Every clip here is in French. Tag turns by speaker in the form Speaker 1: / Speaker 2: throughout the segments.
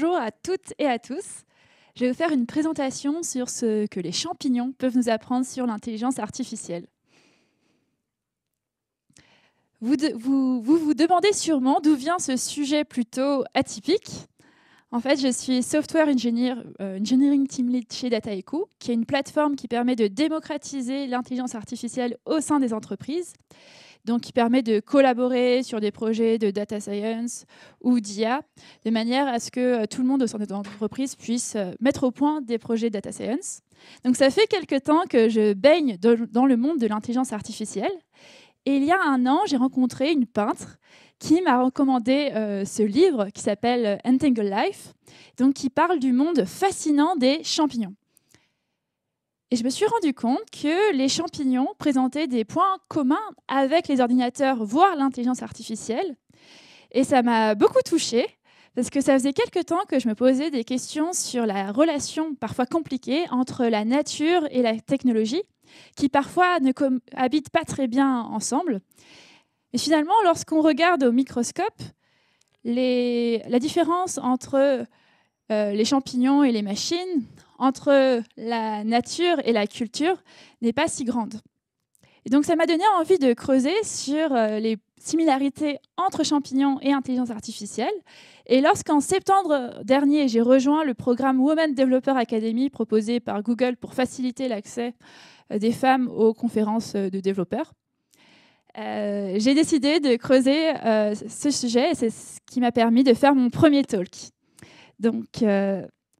Speaker 1: Bonjour à toutes et à tous. Je vais vous faire une présentation sur ce que les champignons peuvent nous apprendre sur l'intelligence artificielle. Vous, vous, vous, demandez sûrement d'où vient ce sujet plutôt atypique. En fait, je suis software engineer, euh, engineering team lead chez DataEco, qui est une plateforme qui permet de démocratiser l'intelligence artificielle au sein des entreprises donc qui permet de collaborer sur des projets de data science ou d'IA, de manière à ce que euh, tout le monde au sein de l'entreprise puisse euh, mettre au point des projets data science. Donc ça fait quelque temps que je baigne dans le monde de l'intelligence artificielle. Et il y a un an, j'ai rencontré une peintre qui m'a recommandé euh, ce livre qui s'appelle Entangled Life, donc qui parle du monde fascinant des champignons. Et je me suis rendu compte que les champignons présentaient des points communs avec les ordinateurs, voire l'intelligence artificielle. Et ça m'a beaucoup touchée, parce que ça faisait quelque temps que je me posais des questions sur la relation parfois compliquée entre la nature et la technologie, qui parfois ne habitent pas très bien ensemble. Et finalement, lorsqu'on regarde au microscope, les... la différence entre euh, les champignons et les machines, entre la nature et la culture n'est pas si grande. Et donc ça m'a donné envie de creuser sur euh, les similarités entre champignons et intelligence artificielle. Et lorsqu'en septembre dernier, j'ai rejoint le programme Women Developer Academy proposé par Google pour faciliter l'accès euh, des femmes aux conférences euh, de développeurs, j'ai décidé de creuser ce sujet et c'est ce qui m'a permis de faire mon premier talk. Donc,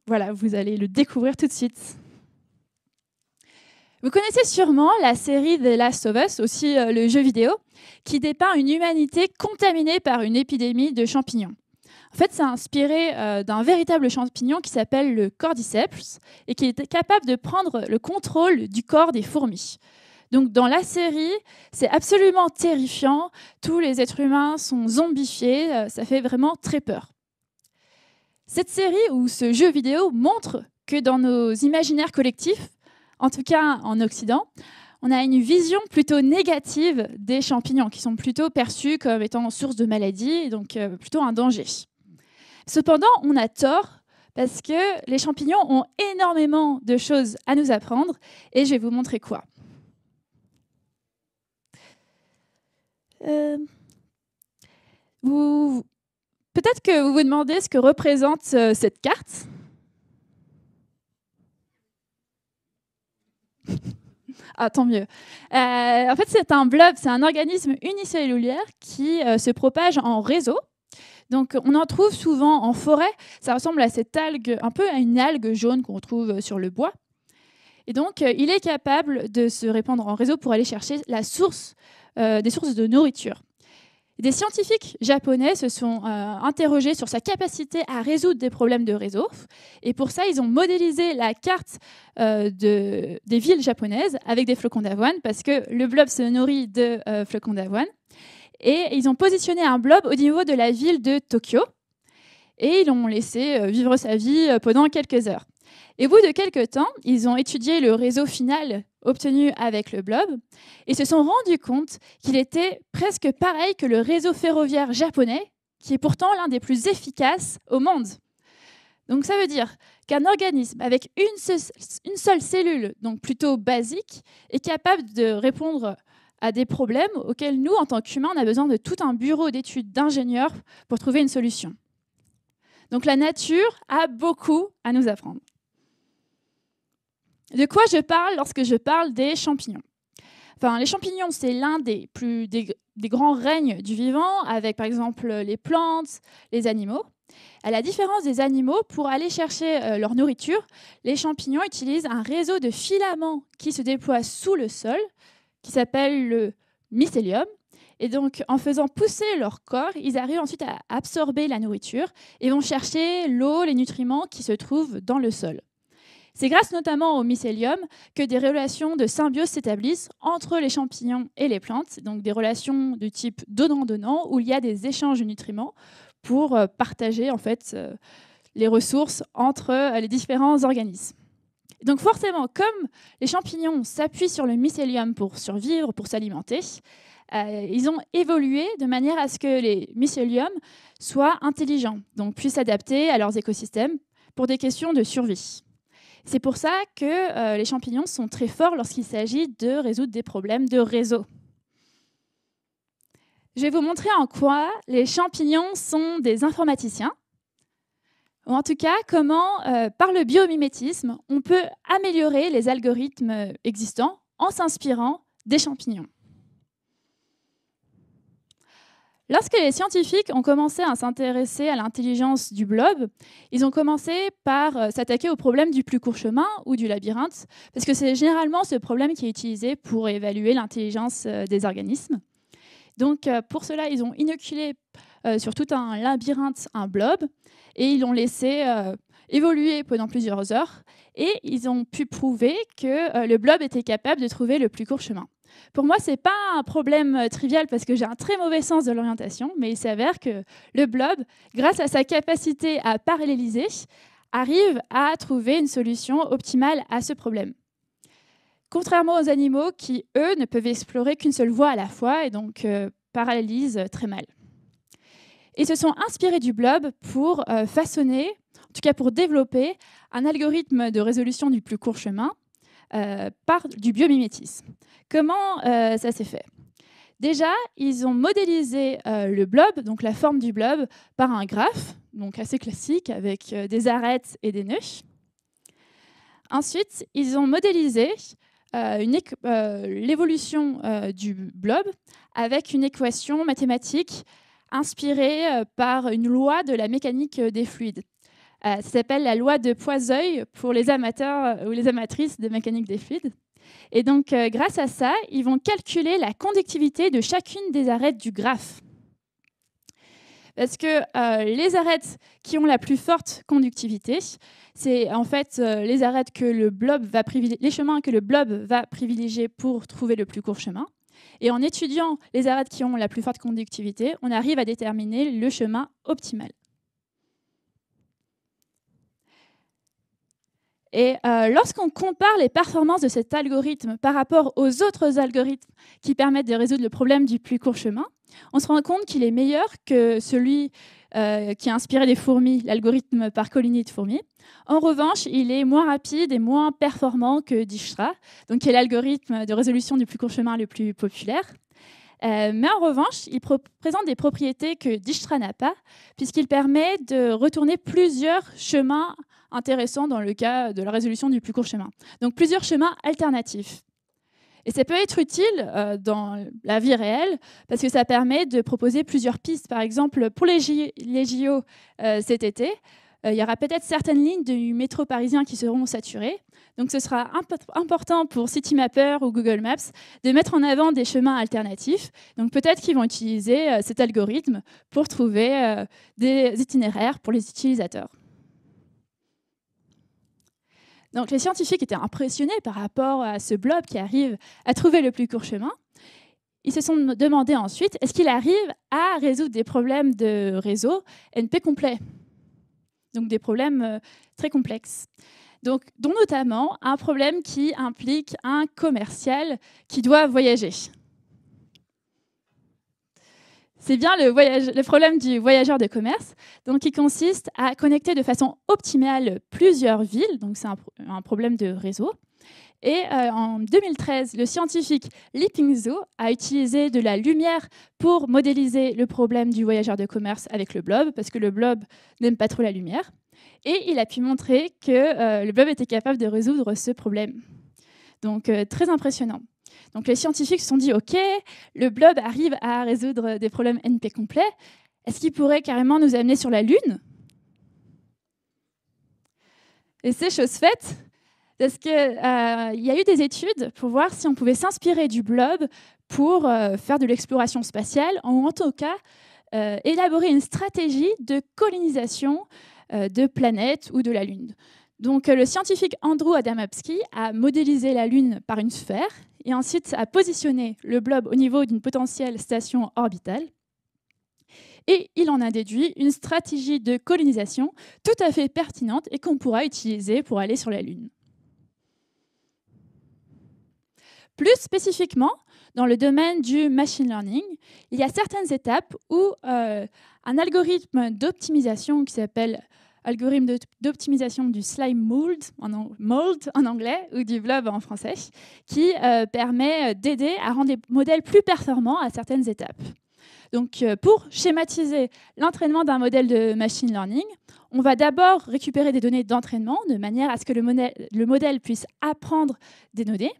Speaker 1: voilà, vous allez le découvrir tout de suite. Vous connaissez sûrement la série The Last of Us, aussi euh, le jeu vidéo, qui dépeint une humanité contaminée par une épidémie de champignons. En fait, c'est inspiré euh, d'un véritable champignon qui s'appelle le cordyceps et qui est capable de prendre le contrôle du corps des fourmis. Donc dans la série, c'est absolument terrifiant, tous les êtres humains sont zombifiés, euh, ça fait vraiment très peur. Cette série ou ce jeu vidéo montre que dans nos imaginaires collectifs, en tout cas en Occident, on a une vision plutôt négative des champignons, qui sont plutôt perçus comme étant source de maladies, donc euh, plutôt un danger. Cependant, on a tort parce que les champignons ont énormément de choses à nous apprendre, et je vais vous montrer quoi. Euh, vous, Peut-être que vous vous demandez ce que représente euh, cette carte. ah, tant mieux. Euh, en fait, c'est un blob, c'est un organisme unicellulaire qui euh, se propage en réseau. Donc, on en trouve souvent en forêt. Ça ressemble à cette algue, un peu à une algue jaune qu'on trouve sur le bois. Et donc, il est capable de se répandre en réseau pour aller chercher la source, des sources de nourriture. Des scientifiques japonais se sont euh, interrogés sur sa capacité à résoudre des problèmes de réseau. Et pour ça, ils ont modélisé la carte euh, des villes japonaises avec des flocons d'avoine, parce que le blob se nourrit de euh, flocons d'avoine. Et ils ont positionné un blob au niveau de la ville de Tokyo. Et ils l'ont laissé vivre sa vie pendant quelques heures. Et au bout de quelques temps, ils ont étudié le réseau final obtenu avec le blob et se sont rendus compte qu'il était presque pareil que le réseau ferroviaire japonais, qui est pourtant l'un des plus efficaces au monde. Donc ça veut dire qu'un organisme avec une, une, seule cellule, donc plutôt basique, est capable de répondre à des problèmes auxquels nous, en tant qu'humains, on a besoin de tout un bureau d'études d'ingénieurs pour trouver une solution. Donc la nature a beaucoup à nous apprendre. De quoi je parle lorsque je parle des champignons Enfin, les champignons, c'est l'un des plus des, grands règnes du vivant, avec par exemple les plantes, les animaux. À la différence des animaux, pour aller chercher euh, leur nourriture, les champignons utilisent un réseau de filaments qui se déploie sous le sol, qui s'appelle le mycélium. Et donc, en faisant pousser leur corps, ils arrivent ensuite à absorber la nourriture et vont chercher l'eau, les nutriments qui se trouvent dans le sol. C'est grâce notamment au mycélium que des relations de symbiose s'établissent entre les champignons et les plantes, donc des relations de type donnant-donnant où il y a des échanges de nutriments pour euh, partager en fait euh, les ressources entre euh, les différents organismes. Donc forcément, comme les champignons s'appuient sur le mycélium pour survivre, pour s'alimenter, ils ont évolué de manière à ce que les mycéliums soient intelligents, donc puissent s'adapter à leurs écosystèmes pour des questions de survie. C'est pour ça que euh, les champignons sont très forts lorsqu'il s'agit de résoudre des problèmes de réseau. Je vais vous montrer en quoi les champignons sont des informaticiens, ou en tout cas comment, euh, par le biomimétisme, on peut améliorer les algorithmes existants en s'inspirant des champignons. Lorsque les scientifiques ont commencé à s'intéresser à l'intelligence du blob, ils ont commencé par euh, s'attaquer au problème du plus court chemin ou du labyrinthe, parce que c'est généralement ce problème qui est utilisé pour évaluer l'intelligence euh, des organismes. Donc euh, pour cela, ils ont inoculé sur tout un labyrinthe un blob et ils l'ont laissé évoluer pendant plusieurs heures et ils ont pu prouver que le blob était capable de trouver le plus court chemin. Pour moi, ce n'est pas un problème euh, trivial parce que j'ai un très mauvais sens de l'orientation, mais il s'avère que le blob, grâce à sa capacité à paralléliser, arrive à trouver une solution optimale à ce problème. Contrairement aux animaux qui, eux, ne peuvent explorer qu'une seule voie à la fois et donc euh, parallélisent très mal. Ils se sont inspirés du blob pour euh, façonner, en tout cas pour développer, un algorithme de résolution du plus court chemin euh, par du biomimétisme. Comment euh, ça s'est fait Déjà, ils ont modélisé euh, le blob, donc la forme du blob, par un graphe, donc assez classique, avec des arêtes et des nœuds. Ensuite, ils ont modélisé l'évolution du blob avec une équation mathématique inspirée par une loi de la mécanique des fluides euh, ça s'appelle la loi de Poiseuil pour les amateurs euh, ou les amatrices de mécanique des fluides. Et donc, euh, grâce à ça, ils vont calculer la conductivité de chacune des arêtes du graphe. Parce que les arêtes qui ont la plus forte conductivité, c'est en fait les arêtes que le blob va les chemins que le blob va privilégier pour trouver le plus court chemin. Et en étudiant les arêtes qui ont la plus forte conductivité, on arrive à déterminer le chemin optimal. Et euh, lorsqu'on compare les performances de cet algorithme par rapport aux autres algorithmes qui permettent de résoudre le problème du plus court chemin, on se rend compte qu'il est meilleur que celui euh, qui a inspiré les fourmis, l'algorithme par colonie de fourmis. En revanche, il est moins rapide et moins performant que Dijkstra, donc qui est l'algorithme de résolution du plus court chemin le plus populaire. Euh, mais en revanche, il présente des propriétés que Dijkstra n'a pas, puisqu'il permet de retourner plusieurs chemins intéressant dans le cas de la résolution du plus court chemin. Donc plusieurs chemins alternatifs. Et ça peut être utile euh, dans la vie réelle parce que ça permet de proposer plusieurs pistes. Par exemple, pour les, JO euh, cet été, euh, il y aura peut-être certaines lignes du métro parisien qui seront saturées. Donc ce sera important pour CityMapper ou Google Maps de mettre en avant des chemins alternatifs. Donc peut-être qu'ils vont utiliser cet algorithme pour trouver des itinéraires pour les utilisateurs. Donc les scientifiques étaient impressionnés par rapport à ce blob qui arrive à trouver le plus court chemin. Ils se sont demandé ensuite, est-ce qu'il arrive à résoudre des problèmes de réseau NP complet Donc des problèmes euh, très complexes. Donc, dont notamment un problème qui implique un commercial qui doit voyager. C'est bien le, problème du voyageur de commerce, donc qui consiste à connecter de façon optimale plusieurs villes, donc c'est un, problème de réseau. Et euh, en 2013, le scientifique Lipingzo a utilisé de la lumière pour modéliser le problème du voyageur de commerce avec le blob, parce que le blob n'aime pas trop la lumière. Et il a pu montrer que euh, le blob était capable de résoudre ce problème. Donc euh, très impressionnant. Donc les scientifiques se sont dit, OK, le blob arrive à résoudre des problèmes NP complets, est-ce qu'il pourrait carrément nous amener sur la Lune Et c'est chose faite, parce qu'il euh, y a eu des études pour voir si on pouvait s'inspirer du blob pour euh, faire de l'exploration spatiale, ou en tout cas euh, élaborer une stratégie de colonisation de planètes ou de la Lune. Donc, euh, le scientifique Andrew Adamowski a modélisé la Lune par une sphère et ensuite a positionné le blob au niveau d'une potentielle station orbitale. Et il en a déduit une stratégie de colonisation tout à fait pertinente et qu'on pourra utiliser pour aller sur la Lune. Plus spécifiquement, dans le domaine du machine learning, il y a certaines étapes où euh, un algorithme d'optimisation qui s'appelle algorithme d'optimisation du slime mold en, en anglais ou du blob en français, qui euh, permet euh, d'aider à rendre les modèles plus performants à certaines étapes. Donc, euh, pour schématiser l'entraînement d'un modèle de machine learning, on va d'abord récupérer des données d'entraînement de manière à ce que le modèle, le modèle puisse apprendre des données.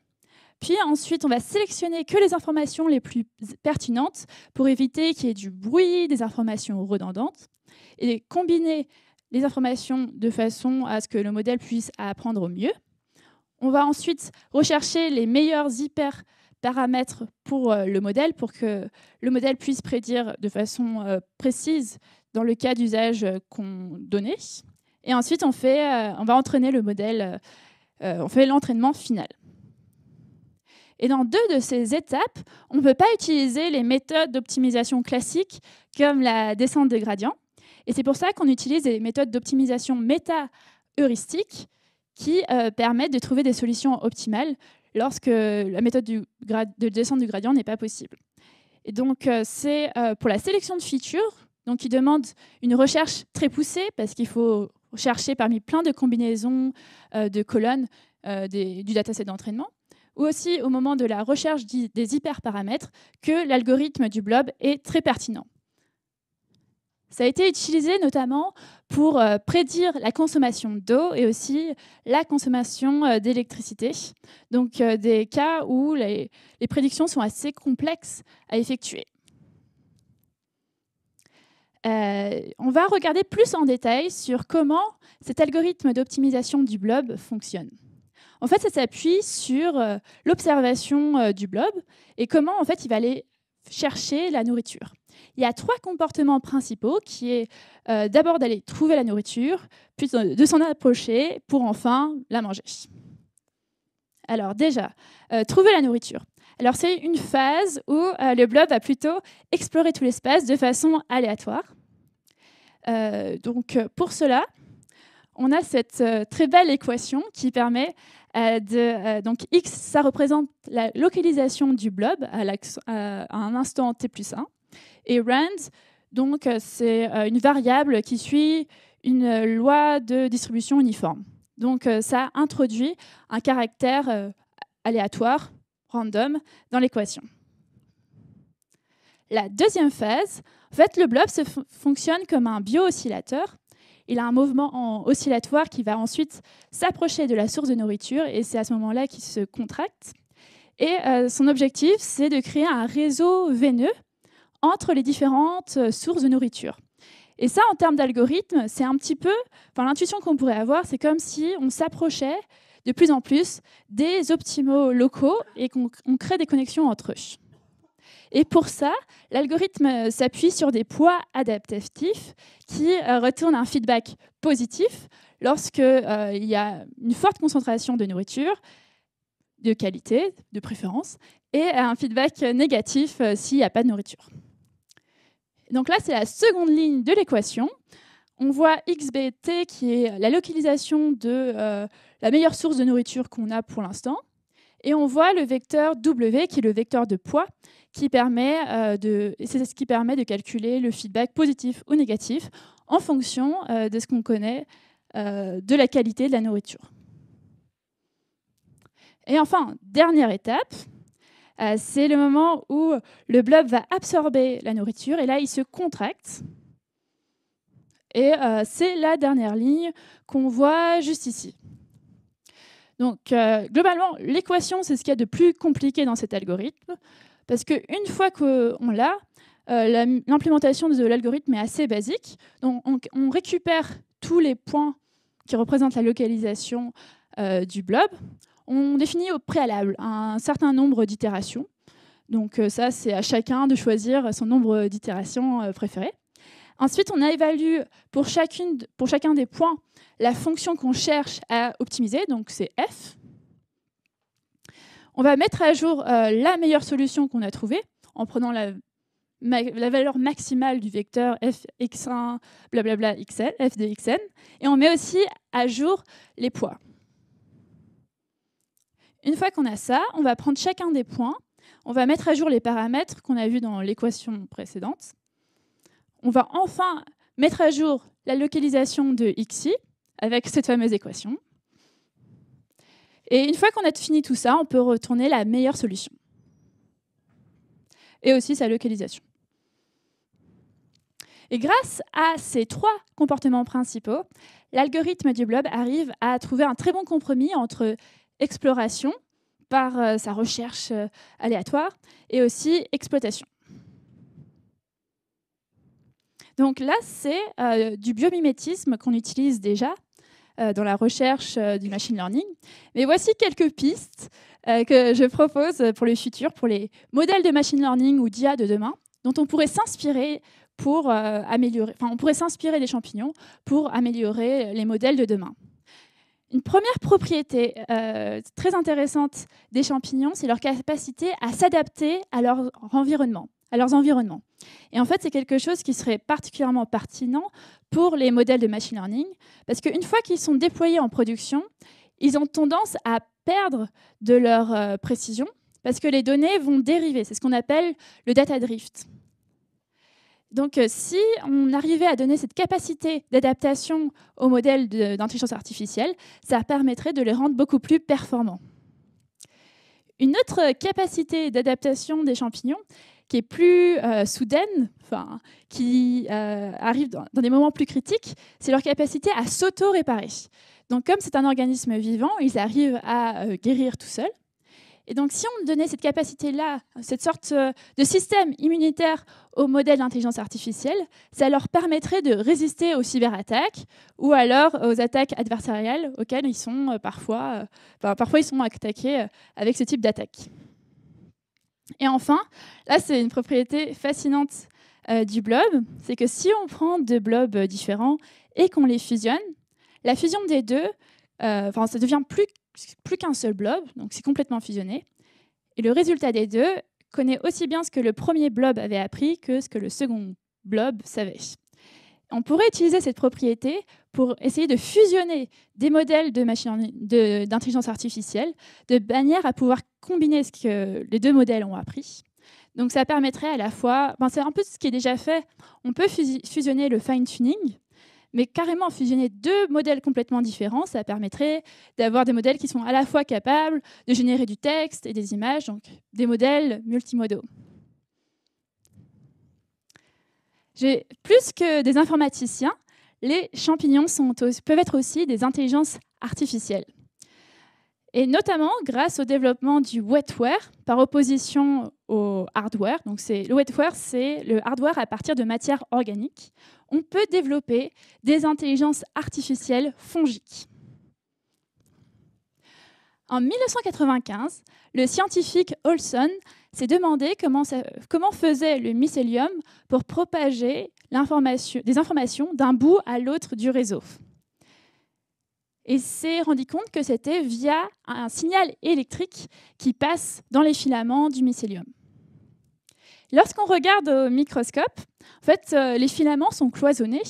Speaker 1: Puis ensuite, on va sélectionner que les informations les plus pertinentes pour éviter qu'il y ait du bruit, des informations redondantes, et combiner les informations de façon à ce que le modèle puisse apprendre au mieux. On va ensuite rechercher les meilleurs hyper paramètres pour euh, le modèle pour que le modèle puisse prédire de façon euh, précise dans le cas d'usage euh, qu'on donnait. Et ensuite, on, fait, on va entraîner le modèle, on fait l'entraînement final. Et dans deux de ces étapes, on ne peut pas utiliser les méthodes d'optimisation classiques comme la descente de gradient et c'est pour ça qu'on utilise des méthodes d'optimisation méta-heuristique qui euh, permettent de trouver des solutions optimales lorsque la méthode de descente du gradient n'est pas possible. Et donc, euh, c'est euh, pour la sélection de features, donc qui demande une recherche très poussée parce qu'il faut chercher parmi plein de combinaisons de colonnes du dataset d'entraînement ou aussi au moment de la recherche des hyperparamètres que l'algorithme du blob est très pertinent. Ça a été utilisé notamment pour euh, prédire la consommation d'eau et aussi la consommation euh, d'électricité. Donc euh, des cas où les, prédictions sont assez complexes à effectuer. on va regarder plus en détail sur comment cet algorithme d'optimisation du blob fonctionne. En fait, ça s'appuie sur l'observation du blob et comment en fait il va aller chercher la nourriture il y a trois comportements principaux qui est euh, d'abord d'aller trouver la nourriture, puis de s'en approcher pour enfin la manger. Alors déjà, euh, trouver la nourriture. Alors c'est une phase où euh, le blob va plutôt explorer tout l'espace de façon aléatoire. donc pour cela, on a cette très belle équation qui permet de, donc x, ça représente la localisation du blob à, à un instant t plus 1. Et rand, donc, euh, c'est euh, une variable qui suit une euh, loi de distribution uniforme. Donc, ça introduit un caractère aléatoire, random, dans l'équation. La deuxième phase, fait, le blob se fonctionne comme un bio-oscillateur. Il a un mouvement en oscillatoire qui va ensuite s'approcher de la source de nourriture et c'est à ce moment-là qu'il se contracte. Et son objectif, c'est de créer un réseau veineux entre les différentes euh, sources de nourriture. Et ça, en termes d'algorithme, c'est un petit peu, l'intuition qu'on pourrait avoir, c'est comme si on s'approchait de plus en plus des optimaux locaux et qu'on crée des connexions entre eux. Et pour ça, l'algorithme euh, s'appuie sur des poids adaptatifs qui euh, retournent un feedback positif lorsqu'il il y a une forte concentration de nourriture, de qualité, de préférence, et un feedback négatif s'il n'y a pas de nourriture. Donc là, c'est la seconde ligne de l'équation. On voit XBT qui est la localisation de euh, la meilleure source de nourriture qu'on a pour l'instant. Et on voit le vecteur W qui est le vecteur de poids, qui permet euh, de, c'est ce qui permet de calculer le feedback positif ou négatif en fonction euh, de ce qu'on connaît de la qualité de la nourriture. Et enfin, dernière étape, euh, c'est le moment où le blob va absorber la nourriture et là il se contracte. Et euh, c'est la dernière ligne qu'on voit juste ici. Donc euh, globalement, l'équation, c'est ce qu'il y a de plus compliqué dans cet algorithme, parce qu'une fois qu'on l'a, l'implémentation de l'algorithme est assez basique. Donc on, récupère tous les points qui représentent la localisation du blob. On définit au préalable un certain nombre d'itérations. Donc euh, ça, c'est à chacun de choisir son nombre d'itérations euh, préférées. Ensuite, on évalue pour, chacune, chacun des points la fonction qu'on cherche à optimiser, donc c'est f. On va mettre à jour euh, la meilleure solution qu'on a trouvée en prenant la, valeur maximale du vecteur fx 1 blablabla f de et on met aussi à jour les poids. Une fois qu'on a ça, on va prendre chacun des points, on va mettre à jour les paramètres qu'on a vus dans l'équation précédente. On va enfin mettre à jour la localisation de xi avec cette fameuse équation. Et une fois qu'on a fini tout ça, on peut retourner la meilleure solution. Et aussi sa localisation. Et grâce à ces trois comportements principaux, l'algorithme du blob arrive à trouver un très bon compromis entre exploration par euh, sa recherche euh, aléatoire et aussi exploitation. Donc là, c'est euh, du biomimétisme qu'on utilise déjà dans la recherche du machine learning. Mais voici quelques pistes que je propose pour le futur, pour les modèles de machine learning ou d'IA de demain, dont on pourrait s'inspirer pour améliorer, enfin, on pourrait s'inspirer des champignons pour améliorer les modèles de demain. Une première propriété euh, très intéressante des champignons, c'est leur capacité à s'adapter à leur environnement, à leurs environnements. Et en fait, c'est quelque chose qui serait particulièrement pertinent pour les modèles de machine learning, parce qu'une fois qu'ils sont déployés en production, ils ont tendance à perdre de leur euh, précision, parce que les données vont dériver. C'est ce qu'on appelle le data drift. Donc, euh, si on arrivait à donner cette capacité d'adaptation au modèle d'intelligence artificielle, ça permettrait de les rendre beaucoup plus performants. Une autre capacité d'adaptation des champignons, qui est plus euh, soudaine, qui euh, arrive dans, des moments plus critiques, c'est leur capacité à s'auto-réparer. Donc, comme c'est un organisme vivant, ils arrivent à guérir tout seuls. Et donc, si on donnait cette capacité-là, cette sorte euh, de système immunitaire au modèle d'intelligence artificielle, ça leur permettrait de résister aux cyberattaques ou alors aux attaques adversariales auxquelles ils sont euh, parfois, euh, parfois ils sont attaqués avec ce type d'attaque. Et enfin, là, c'est une propriété fascinante du blob, c'est que si on prend deux blobs différents et qu'on les fusionne, la fusion des deux, ça devient plus plus qu'un seul blob, donc c'est complètement fusionné. Et le résultat des deux connaît aussi bien ce que le premier blob avait appris que ce que le second blob savait. On pourrait utiliser cette propriété pour essayer de fusionner des modèles d'intelligence artificielle de manière à pouvoir combiner ce que les deux modèles ont appris. Donc ça permettrait à la fois, ben c'est un peu ce qui est déjà fait, on peut fusionner le fine-tuning, mais carrément fusionner deux modèles complètement différents, ça permettrait d'avoir des modèles qui sont à la fois capables de générer du texte et des images, donc des modèles multimodaux. J'ai plus que des informaticiens, les champignons peuvent être aussi des intelligences artificielles et notamment grâce au développement du wetware par opposition au hardware. Donc le wetware, c'est le hardware à partir de matières organiques. On peut développer des intelligences artificielles fongiques. En 1995, le scientifique Olson s'est demandé comment, faisait le mycélium pour propager des informations d'un bout à l'autre du réseau et s'est rendu compte que c'était via un signal électrique qui passe dans les filaments du mycélium. Lorsqu'on regarde au microscope, en fait, euh, les filaments sont cloisonnés.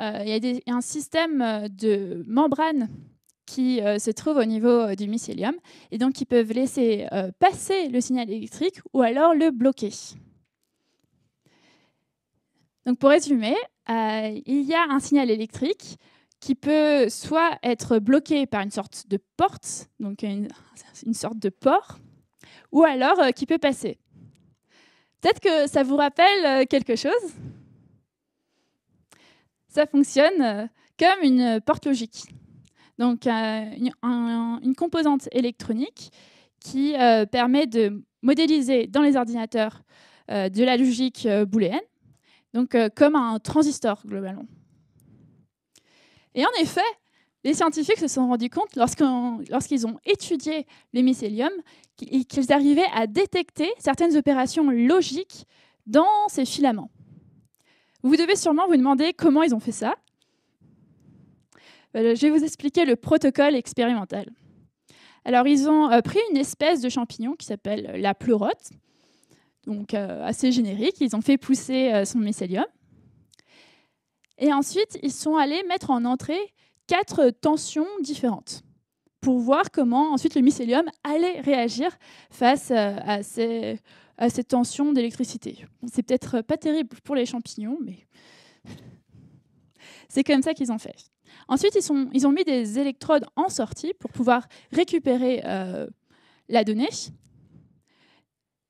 Speaker 1: Euh, il y a un système euh, de membranes qui se trouvent au niveau du mycélium et donc ils peuvent laisser passer le signal électrique ou alors le bloquer. Donc pour résumer, il y a un signal électrique qui peut soit être bloqué par une sorte de porte, donc une, sorte de port, ou alors euh, qui peut passer. Peut-être que ça vous rappelle euh, quelque chose Ça fonctionne euh, comme une porte logique. Donc une, une, composante électronique qui permet de modéliser dans les ordinateurs de la logique booléenne, donc comme un transistor globalement. Et en effet, les scientifiques se sont rendus compte, lorsqu'ils ont étudié les mycéliums qu'ils arrivaient à détecter certaines opérations logiques dans ces filaments. Vous devez sûrement vous demander comment ils ont fait ça. Euh, je vais vous expliquer le protocole expérimental. Alors, ils ont euh, pris une espèce de champignon qui s'appelle euh, la pleurote, donc assez générique. Ils ont fait pousser son mycélium. Et ensuite, ils sont allés mettre en entrée quatre tensions différentes pour voir comment ensuite le mycélium allait réagir face euh, à ces, à tensions d'électricité. C'est peut-être pas terrible pour les champignons, mais c'est comme ça qu'ils ont fait. Ensuite, ils, ils, ont mis des électrodes en sortie pour pouvoir récupérer euh, la donnée.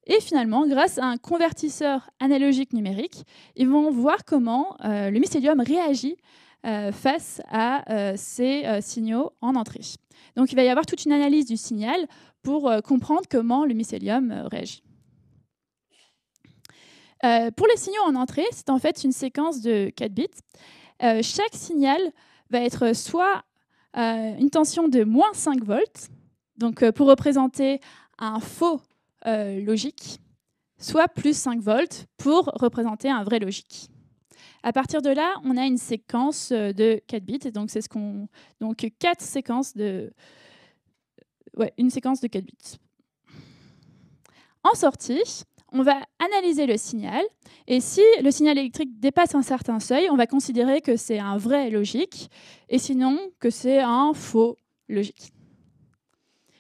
Speaker 1: Et finalement, grâce à un convertisseur analogique numérique, ils vont voir comment euh, le mycélium réagit euh, face à euh, ces signaux en entrée. Donc il va y avoir toute une analyse du signal pour comprendre comment le mycélium réagit. pour les signaux en entrée, c'est en fait une séquence de 4 bits. chaque signal va être soit une tension de moins 5 volts, donc pour représenter un faux euh, logique, soit plus 5 volts pour représenter un vrai logique. À partir de là, on a une séquence euh, de 4 bits, donc c'est ce qu'on donc séquences de une séquence de 4 bits. En sortie, on va analyser le signal et si le signal électrique dépasse un certain seuil, on va considérer que c'est un vrai logique et sinon que c'est un faux logique.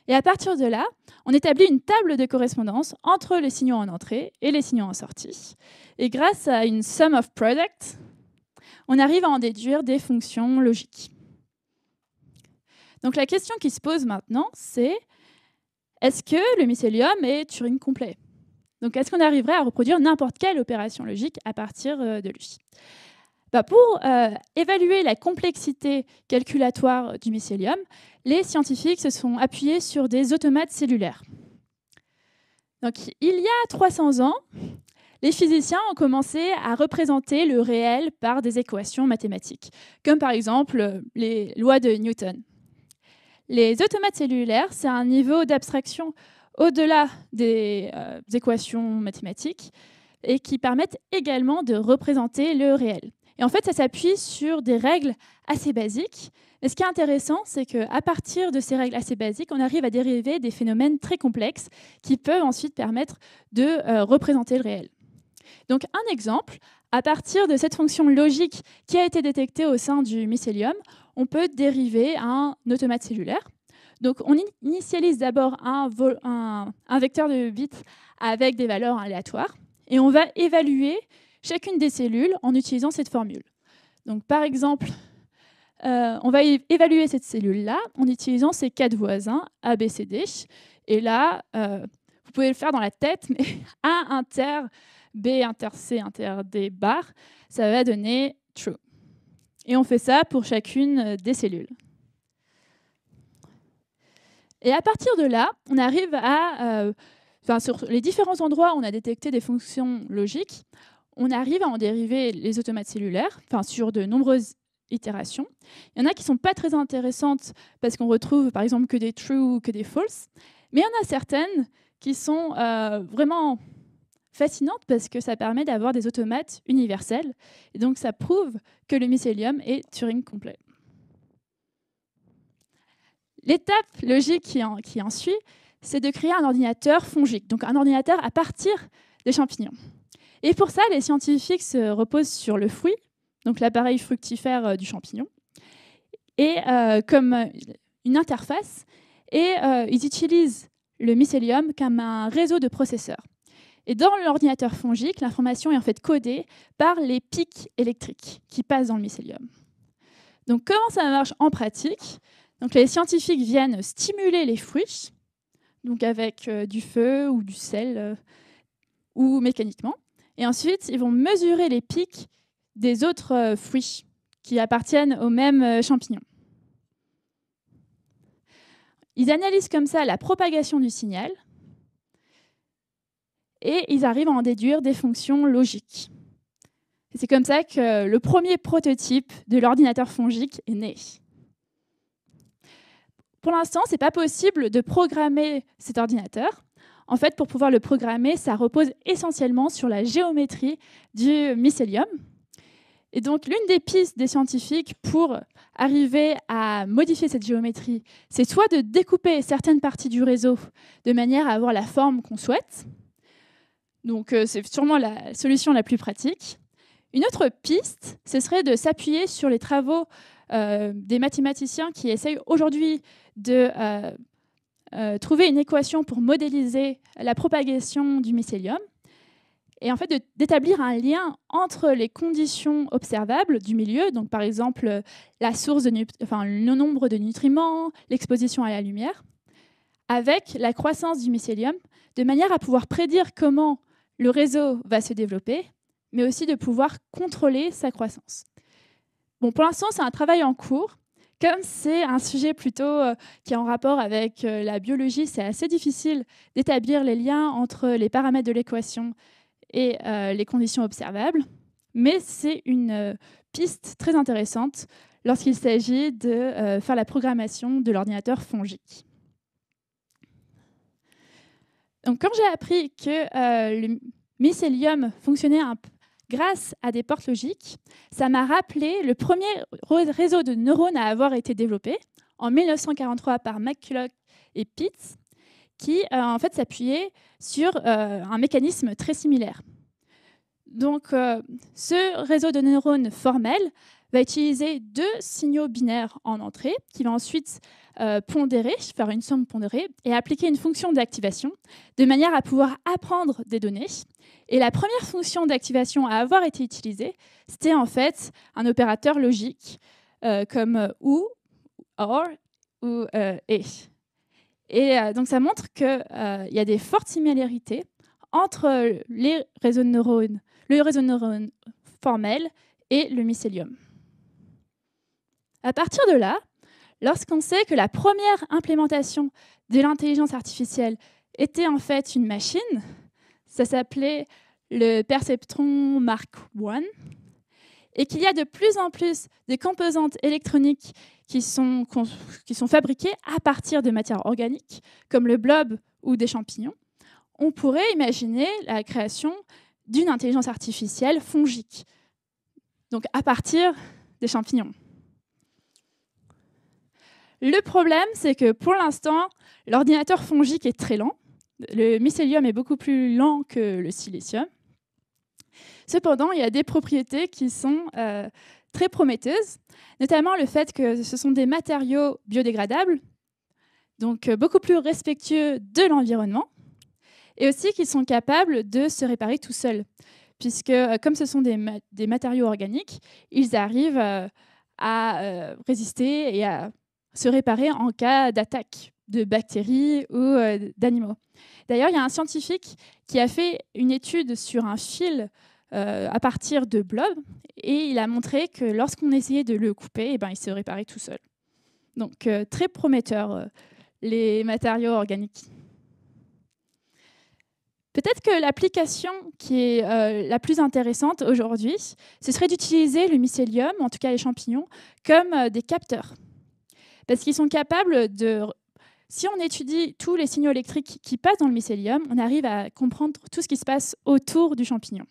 Speaker 1: Et à partir de là, on établit une table de correspondance entre les signaux en entrée et les signaux en sortie. Et grâce à une sum of products, on arrive à en déduire des fonctions logiques. Donc la question qui se pose maintenant, c'est est-ce que le mycélium est Turing complet Donc est-ce qu'on arriverait à reproduire n'importe quelle opération logique à partir euh, de lui bah, pour euh, évaluer la complexité calculatoire du mycélium, les scientifiques se sont appuyés sur des automates cellulaires. il y a 300 ans, les physiciens ont commencé à représenter le réel par des équations mathématiques, comme par exemple euh, les lois de Newton. Les automates cellulaires, c'est un niveau d'abstraction au-delà des euh, équations mathématiques et qui permettent également de représenter le réel. Et en fait, ça s'appuie sur des règles assez basiques. Mais ce qui est intéressant, c'est qu'à partir de ces règles assez basiques, on arrive à dériver des phénomènes très complexes qui peuvent ensuite permettre de euh, représenter le réel. Donc un exemple, à partir de cette fonction logique qui a été détectée au sein du mycélium, on peut dériver un automate cellulaire. Donc on initialise d'abord un, vecteur de bits avec des valeurs aléatoires et on va évaluer chacune des cellules en utilisant cette formule. Donc, par exemple, euh, on va évaluer cette cellule-là en utilisant ces quatre voisins A, B, C, D. Et là, euh, vous pouvez le faire dans la tête, mais A inter B inter C inter D bar, ça va donner true. Et on fait ça pour chacune des cellules. Et à partir de là, on arrive à... Euh, enfin, sur les différents endroits où on a détecté des fonctions logiques, on arrive à en dériver les automates cellulaires, enfin sur de nombreuses itérations. Il y en a qui sont pas très intéressantes parce qu'on retrouve par exemple que des true ou que des false, mais il y en a certaines qui sont euh, vraiment fascinantes parce que ça permet d'avoir des automates universels et donc ça prouve que le mycélium est Turing complet. L'étape logique qui en, qui en suit, c'est de créer un ordinateur fongique, donc un ordinateur à partir des champignons. Et pour ça, les scientifiques se reposent sur le fruit, donc l'appareil fructifère euh, du champignon, et euh, comme euh, une interface, et ils utilisent le mycélium comme un réseau de processeurs. Et dans l'ordinateur fongique, l'information est en fait codée par les pics électriques qui passent dans le mycélium. Donc comment ça marche en pratique Donc les scientifiques viennent stimuler les fruits, donc avec du feu ou du sel ou mécaniquement. Et ensuite, ils vont mesurer les pics des autres euh, fruits qui appartiennent au même euh, champignon. Ils analysent comme ça la propagation du signal et ils arrivent à en déduire des fonctions logiques. C'est comme ça que le premier prototype de l'ordinateur fongique est né. Pour l'instant, ce n'est pas possible de programmer cet ordinateur, en fait, pour pouvoir le programmer, ça repose essentiellement sur la géométrie du mycélium. Et donc, l'une des pistes des scientifiques pour arriver à modifier cette géométrie, c'est soit de découper certaines parties du réseau de manière à avoir la forme qu'on souhaite. Donc, euh, c'est sûrement la solution la plus pratique. Une autre piste, ce serait de s'appuyer sur les travaux euh, des mathématiciens qui essayent aujourd'hui de euh, euh, trouver une équation pour modéliser la propagation du mycélium et en fait d'établir un lien entre les conditions observables du milieu, donc par exemple euh, la source le nombre de nutriments, l'exposition à la lumière, avec la croissance du mycélium, de manière à pouvoir prédire comment le réseau va se développer, mais aussi de pouvoir contrôler sa croissance. pour l'instant, c'est un travail en cours comme c'est un sujet plutôt euh, qui est en rapport avec euh, la biologie, c'est assez difficile d'établir les liens entre les paramètres de l'équation et euh, les conditions observables, mais c'est une piste très intéressante lorsqu'il s'agit de faire la programmation de l'ordinateur fongique. Donc, quand j'ai appris que le mycélium fonctionnait un peu Grâce à des portes logiques, ça m'a rappelé le premier réseau de neurones à avoir été développé en 1943 par McCulloch et Pitts, qui euh, en fait s'appuyait sur euh, un mécanisme très similaire. Donc, euh, ce réseau de neurones formel va utiliser deux signaux binaires en entrée, qui va ensuite euh, pondéré faire une somme pondérée, et appliquer une fonction d'activation de manière à pouvoir apprendre des données. Et la première fonction d'activation à avoir été utilisée, c'était en fait un opérateur logique euh, comme ou, or ou euh, et. donc ça montre qu'il y a des fortes similarités entre les réseaux de neurones, le réseau de neurones formel et le mycélium. À partir de là, Lorsqu'on sait que la première implémentation de l'intelligence artificielle était en fait une machine, ça s'appelait le perceptron Mark I, et qu'il y a de plus en plus de composantes électroniques qui sont, qui sont fabriquées à partir de matières organiques, comme le blob ou des champignons, on pourrait imaginer la création d'une intelligence artificielle fongique, donc à partir des champignons. Le problème, c'est que pour l'instant, l'ordinateur fongique est très lent. Le mycélium est beaucoup plus lent que le silicium. Cependant, il y a des propriétés qui sont euh, très prometteuses, notamment le fait que ce sont des matériaux biodégradables, donc euh, beaucoup plus respectueux de l'environnement, et aussi qu'ils sont capables de se réparer tout seuls, puisque euh, comme ce sont des, matériaux organiques, ils arrivent à résister et à se réparer en cas d'attaque de bactéries ou euh, d'animaux. D'ailleurs, il y a un scientifique qui a fait une étude sur un fil euh, à partir de blobs et il a montré que lorsqu'on essayait de le couper, eh ben, il se réparait tout seul. Donc euh, très prometteur, les matériaux organiques. Peut-être que l'application qui est la plus intéressante aujourd'hui, ce serait d'utiliser le mycélium, en tout cas les champignons, comme des capteurs. Parce qu'ils sont capables de... Si on étudie tous les signaux électriques qui passent dans le mycélium, on arrive à comprendre tout ce qui se passe autour du champignon.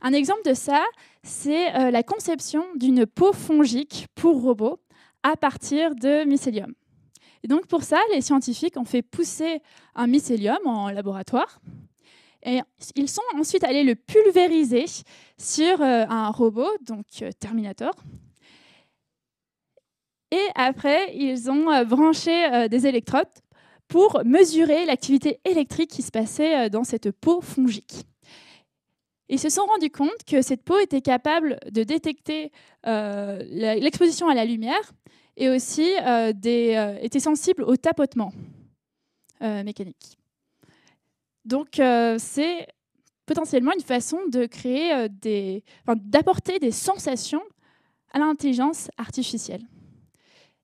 Speaker 1: Un exemple de ça, c'est euh, la conception d'une peau fongique pour robot à partir de mycélium. Et donc pour ça, les scientifiques ont fait pousser un mycélium en laboratoire. Et ils sont ensuite allés le pulvériser sur euh, un robot, donc euh, Terminator, et après, ils ont euh, branché euh, des électrodes pour mesurer l'activité électrique qui se passait euh, dans cette peau fongique. Ils se sont rendus compte que cette peau était capable de détecter l'exposition à la lumière et aussi était sensible au tapotement mécanique. Donc c'est potentiellement une façon de créer des, d'apporter des sensations à l'intelligence artificielle.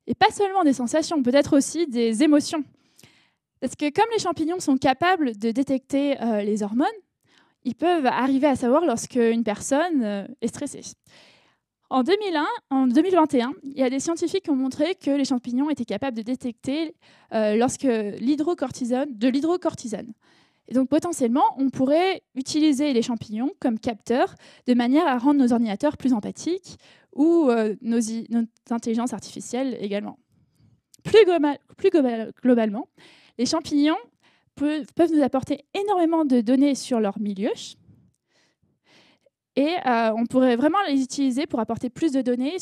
Speaker 1: Et pas seulement des sensations, peut-être aussi des émotions. Parce que comme les champignons sont capables de détecter euh, les hormones, ils peuvent arriver à savoir lorsque une personne euh, est stressée. En 2001, en 2021, il y a des scientifiques qui ont montré que les champignons étaient capables de détecter euh, lorsque l'hydrocortisone, de l'hydrocortisone. Et donc potentiellement, on pourrait utiliser les champignons comme capteurs de manière à rendre nos ordinateurs plus empathiques ou euh, nos, nos, intelligences artificielles également. Plus, plus globalement, les champignons peuvent, nous apporter énormément de données sur leur milieu. Et euh, on pourrait vraiment les utiliser pour apporter plus de données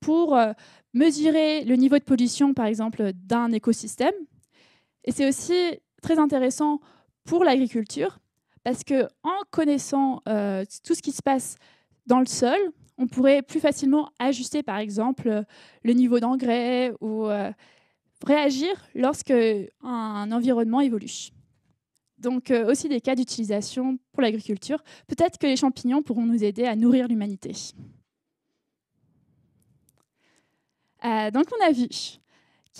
Speaker 1: pour euh, mesurer le niveau de pollution, par exemple, d'un écosystème. Et c'est aussi très intéressant pour l'agriculture, parce que en connaissant tout ce qui se passe dans le sol, on pourrait plus facilement ajuster, par exemple, euh, le niveau d'engrais ou euh, réagir lorsque un environnement évolue. Donc euh, aussi des cas d'utilisation pour l'agriculture. Peut-être que les champignons pourront nous aider à nourrir l'humanité. donc on a vu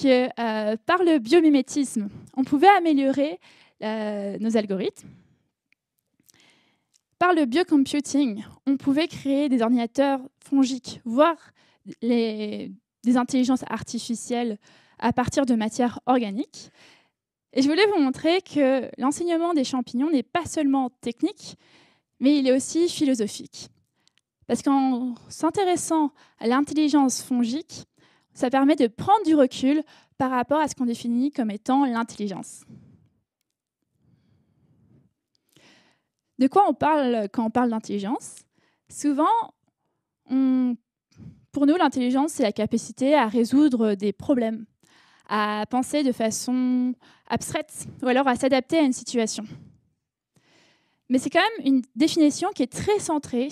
Speaker 1: que par le biomimétisme, on pouvait améliorer nos algorithmes par le biocomputing, on pouvait créer des ordinateurs fongiques, voire des intelligences artificielles à partir de matières organiques. Et je voulais vous montrer que l'enseignement des champignons n'est pas seulement technique, mais il est aussi philosophique. Parce qu'en s'intéressant à l'intelligence fongique, ça permet de prendre du recul par rapport à ce qu'on définit comme étant l'intelligence. De quoi on parle quand on parle d'intelligence Souvent, pour nous, l'intelligence, c'est la capacité à résoudre des problèmes, à penser de façon abstraite ou alors à s'adapter à une situation. Mais c'est quand même une définition qui est très centrée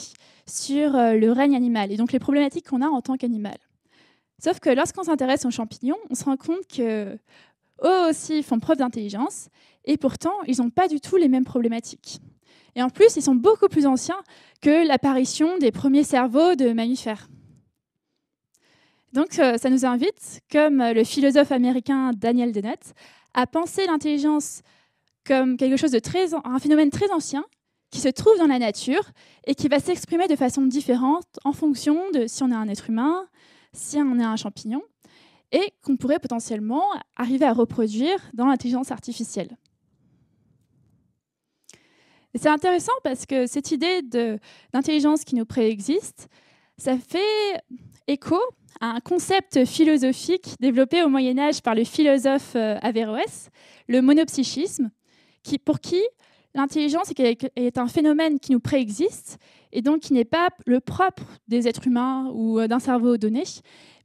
Speaker 1: sur euh, le règne animal et donc les problématiques qu'on a en tant qu'animal. Sauf que lorsqu'on s'intéresse aux champignons, on se rend compte que eux aussi font preuve d'intelligence et pourtant ils n'ont pas du tout les mêmes problématiques. Et en plus, ils sont beaucoup plus anciens que l'apparition des premiers cerveaux de mammifères. Donc euh, ça nous invite, comme euh, le philosophe américain Daniel Dennett, à penser l'intelligence comme quelque chose un phénomène très ancien qui se trouve dans la nature et qui va s'exprimer de façon différente en fonction de si on est un être humain, si on est un champignon, et qu'on pourrait potentiellement arriver à reproduire dans l'intelligence artificielle. C'est intéressant parce que cette idée d'intelligence qui nous préexiste, ça fait écho à un concept philosophique développé au Moyen Âge par le philosophe euh, Averroès, le monopsychisme, qui, pour qui l'intelligence est un phénomène qui nous préexiste et donc qui n'est pas le propre des êtres humains ou euh, d'un cerveau donné,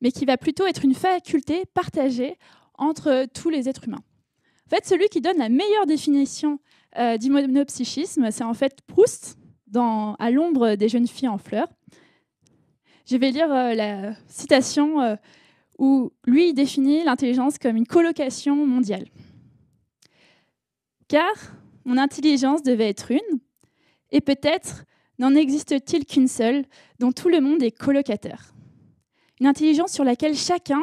Speaker 1: mais qui va plutôt être une faculté partagée entre tous les êtres humains. En fait, celui qui donne la meilleure définition euh, c'est en fait Proust dans À l'ombre des jeunes filles en fleurs. Je vais lire euh, la citation euh, où lui définit l'intelligence comme une colocation mondiale. Car mon intelligence devait être une, et peut-être n'en existe-t-il qu'une seule dont tout le monde est colocateur. Une intelligence sur laquelle chacun,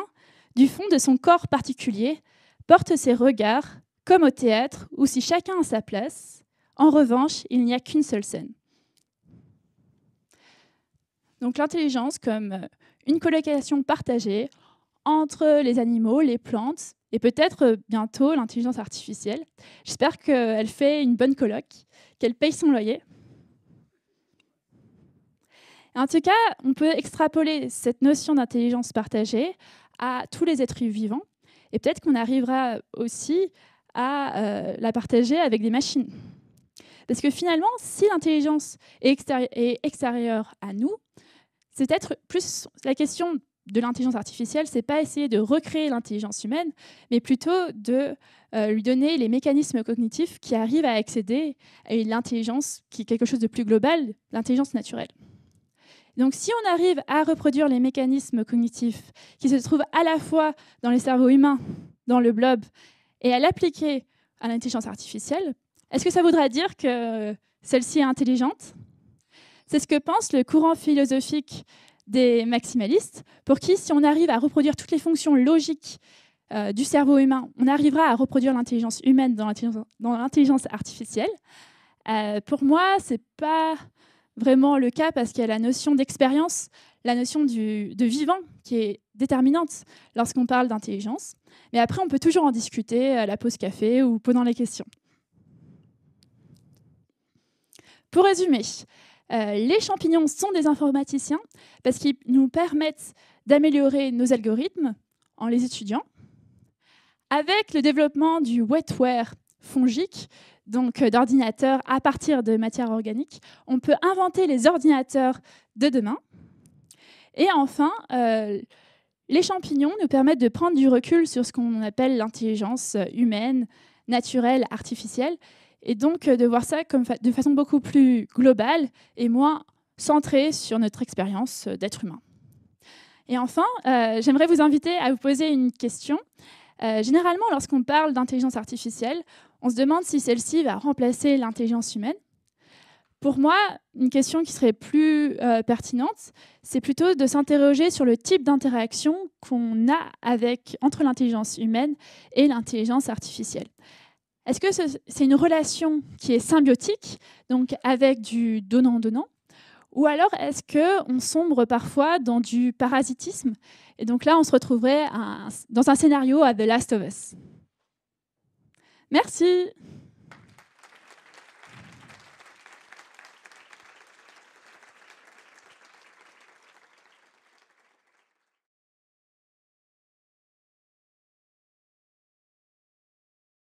Speaker 1: du fond de son corps particulier, porte ses regards, comme au théâtre, où si chacun a sa place, en revanche, il n'y a qu'une seule scène. Donc l'intelligence comme euh, une colocation partagée entre les animaux, les plantes et peut-être euh, bientôt l'intelligence artificielle. J'espère qu'elle fait une bonne coloc, qu'elle paye son loyer. En tout cas, on peut extrapoler cette notion d'intelligence partagée à tous les êtres vivants et peut-être qu'on arrivera aussi à euh, la partager avec des machines. Parce que finalement, si l'intelligence est, extérieure à nous, c'est être plus la question de l'intelligence artificielle, c'est pas essayer de recréer l'intelligence humaine, mais plutôt de euh, lui donner les mécanismes cognitifs qui arrivent à accéder à l'intelligence qui est quelque chose de plus global, l'intelligence naturelle. Donc si on arrive à reproduire les mécanismes cognitifs qui se trouvent à la fois dans les cerveaux humains, dans le blob et à l'appliquer à l'intelligence artificielle, est-ce que ça voudra dire que celle-ci est intelligente C'est ce que pense le courant philosophique des maximalistes, pour qui, si on arrive à reproduire toutes les fonctions logiques euh, du cerveau humain, on arrivera à reproduire l'intelligence humaine dans l'intelligence artificielle. Euh, pour moi, ce n'est pas vraiment le cas parce qu'il y a la notion d'expérience, la notion de vivant qui est déterminante lorsqu'on parle d'intelligence. Mais après, on peut toujours en discuter à la pause café ou pendant les questions. Pour résumer, euh, les champignons sont des informaticiens parce qu'ils nous permettent d'améliorer nos algorithmes en les étudiant. Avec le développement du wetware fongique, donc euh, d'ordinateurs à partir de matières organiques. On peut inventer les ordinateurs de demain. Et enfin, euh, les champignons nous permettent de prendre du recul sur ce qu'on appelle l'intelligence humaine, naturelle, artificielle, et donc euh, de voir ça de façon beaucoup plus globale et moins centrée sur notre expérience d'être humain. Et enfin, j'aimerais vous inviter à vous poser une question. généralement, lorsqu'on parle d'intelligence artificielle, on se demande si celle-ci va remplacer l'intelligence humaine. Pour moi, une question qui serait plus euh, pertinente, c'est plutôt de s'interroger sur le type d'interaction qu'on a avec, entre l'intelligence humaine et l'intelligence artificielle. Est-ce que c'est une relation qui est symbiotique, donc avec du donnant-donnant, ou alors est-ce que on sombre parfois dans du parasitisme Et donc là, on se retrouverait dans un scénario à The Last of Us. Merci.